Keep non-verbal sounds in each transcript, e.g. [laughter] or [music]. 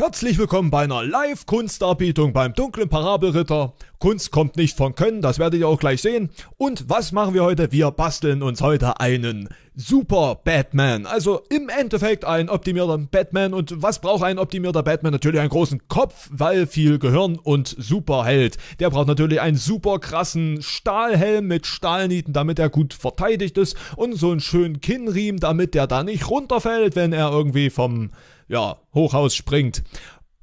Herzlich willkommen bei einer Live-Kunstdarbietung beim dunklen Parabelritter. Kunst kommt nicht von Können, das werdet ihr auch gleich sehen. Und was machen wir heute? Wir basteln uns heute einen Super Batman. Also im Endeffekt einen optimierten Batman. Und was braucht ein optimierter Batman? Natürlich einen großen Kopf, weil viel Gehirn und Superheld. Der braucht natürlich einen super krassen Stahlhelm mit Stahlnieten, damit er gut verteidigt ist. Und so einen schönen Kinnriemen, damit der da nicht runterfällt, wenn er irgendwie vom ja, Hochhaus springt.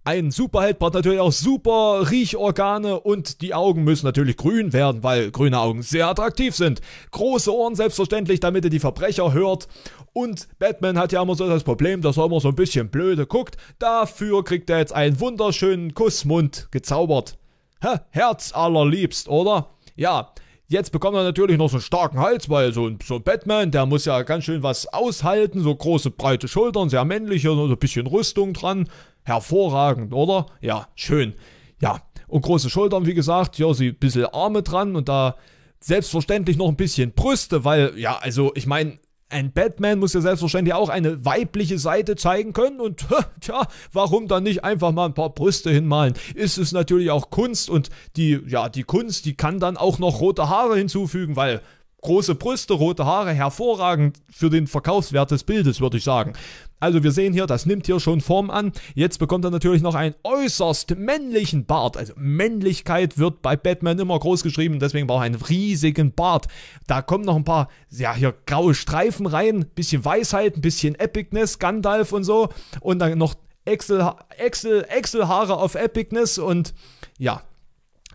Ein Superheld braucht natürlich auch super Riechorgane und die Augen müssen natürlich grün werden, weil grüne Augen sehr attraktiv sind. Große Ohren selbstverständlich, damit er die Verbrecher hört. Und Batman hat ja immer so das Problem, dass er immer so ein bisschen blöde guckt. Dafür kriegt er jetzt einen wunderschönen Kussmund gezaubert. Hä? Herz allerliebst, oder? Ja, Jetzt bekommt er natürlich noch so einen starken Hals, weil so ein, so ein Batman, der muss ja ganz schön was aushalten. So große, breite Schultern, sehr männlich männliche, so ein bisschen Rüstung dran. Hervorragend, oder? Ja, schön. Ja, und große Schultern, wie gesagt. Ja, sie ein bisschen Arme dran und da selbstverständlich noch ein bisschen Brüste, weil, ja, also ich meine, ein Batman muss ja selbstverständlich auch eine weibliche Seite zeigen können und [laughs] tja, warum dann nicht einfach mal ein paar Brüste hinmalen? Ist es natürlich auch Kunst und die, ja, die Kunst, die kann dann auch noch rote Haare hinzufügen, weil Große Brüste, rote Haare, hervorragend für den Verkaufswert des Bildes, würde ich sagen. Also wir sehen hier, das nimmt hier schon Form an. Jetzt bekommt er natürlich noch einen äußerst männlichen Bart. Also Männlichkeit wird bei Batman immer groß geschrieben, deswegen braucht er einen riesigen Bart. Da kommen noch ein paar, ja, hier graue Streifen rein, bisschen Weisheit, ein bisschen Epicness, Gandalf und so. Und dann noch Excel, Excel, excel auf Epicness und ja,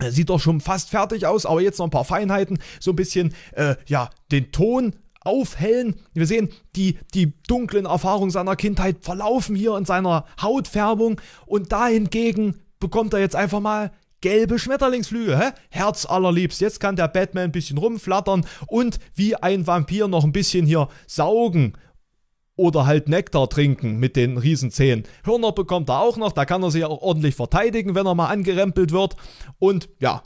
Sieht doch schon fast fertig aus, aber jetzt noch ein paar Feinheiten. So ein bisschen, äh, ja, den Ton aufhellen. Wir sehen, die, die dunklen Erfahrungen seiner Kindheit verlaufen hier in seiner Hautfärbung und dahingegen bekommt er jetzt einfach mal gelbe Schmetterlingsflüge. hä? Herz allerliebst. Jetzt kann der Batman ein bisschen rumflattern und wie ein Vampir noch ein bisschen hier saugen oder halt Nektar trinken mit den Riesenzähnen. Hörner bekommt er auch noch, da kann er sich auch ordentlich verteidigen, wenn er mal angerempelt wird. Und ja,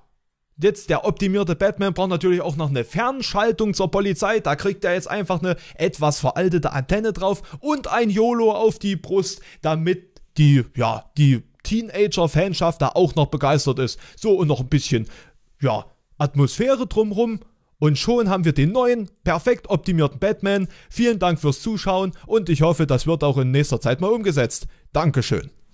Jetzt der optimierte Batman braucht natürlich auch noch eine Fernschaltung zur Polizei. Da kriegt er jetzt einfach eine etwas veraltete Antenne drauf und ein YOLO auf die Brust, damit die, ja, die Teenager-Fanschaft da auch noch begeistert ist. So und noch ein bisschen, ja, Atmosphäre drumrum. Und schon haben wir den neuen, perfekt optimierten Batman. Vielen Dank fürs Zuschauen und ich hoffe, das wird auch in nächster Zeit mal umgesetzt. Dankeschön.